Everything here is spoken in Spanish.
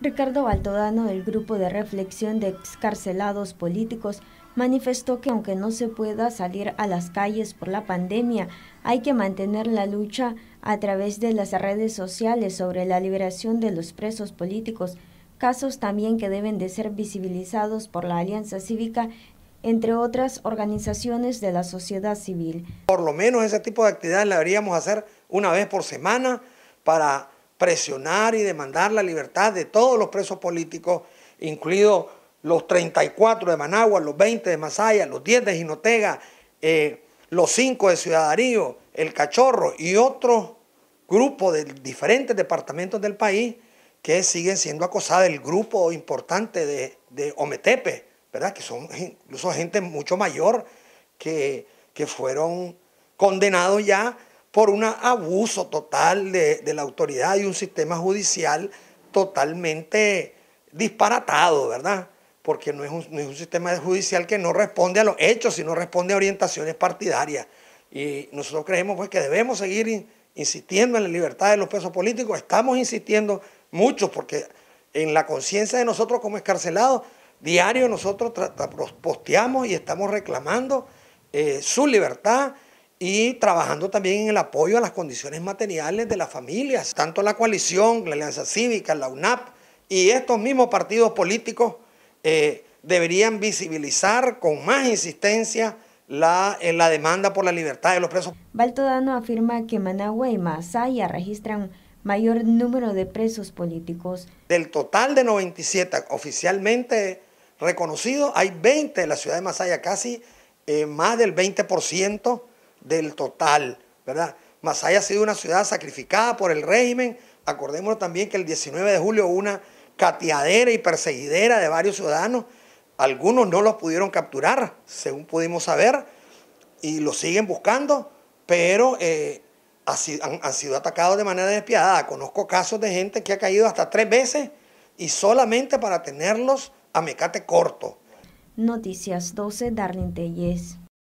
Ricardo Baltodano del Grupo de Reflexión de Excarcelados Políticos manifestó que aunque no se pueda salir a las calles por la pandemia, hay que mantener la lucha a través de las redes sociales sobre la liberación de los presos políticos, casos también que deben de ser visibilizados por la Alianza Cívica entre otras organizaciones de la sociedad civil. Por lo menos ese tipo de actividades la deberíamos hacer una vez por semana para presionar y demandar la libertad de todos los presos políticos, incluidos los 34 de Managua, los 20 de Masaya, los 10 de Jinotega, eh, los 5 de Ciudadarío, El Cachorro y otros grupos de diferentes departamentos del país que siguen siendo acosados, el grupo importante de, Ometepe, ¿verdad? que son incluso gente mucho mayor que, que fueron condenados ya por un abuso total de, la autoridad y un sistema judicial totalmente disparatado, ¿verdad? Porque no es, un, sistema judicial que no responde a los hechos, sino responde a orientaciones partidarias. Y nosotros creemos pues, que debemos seguir insistiendo en la libertad de los presos políticos. Estamos insistiendo mucho porque en la conciencia de nosotros como escarcelados, diario nosotros posteamos y estamos reclamando eh, su libertad y trabajando también en el apoyo a las condiciones materiales de las familias, tanto la coalición, la Alianza Cívica, la UNAP y estos mismos partidos políticos eh, deberían visibilizar con más insistencia la, en eh, la demanda por la libertad de los presos. Baltodano afirma que Managua y Masaya registran mayor número de presos políticos. Del total de 97 oficialmente reconocidos, hay 20 en la ciudad de Masaya, casi eh, más del 20% del total, ¿verdad? Masaya ha sido una ciudad sacrificada por el régimen. Acordémonos también que el 19 de julio una cateadera y perseguidera de varios ciudadanos. Algunos no los pudieron capturar, según pudimos saber, y los siguen buscando, pero eh, han, sido atacados de manera despiadada. Conozco casos de gente que ha caído hasta tres veces y solamente para tenerlos a mecate corto. Noticias 12, Darlene Telles.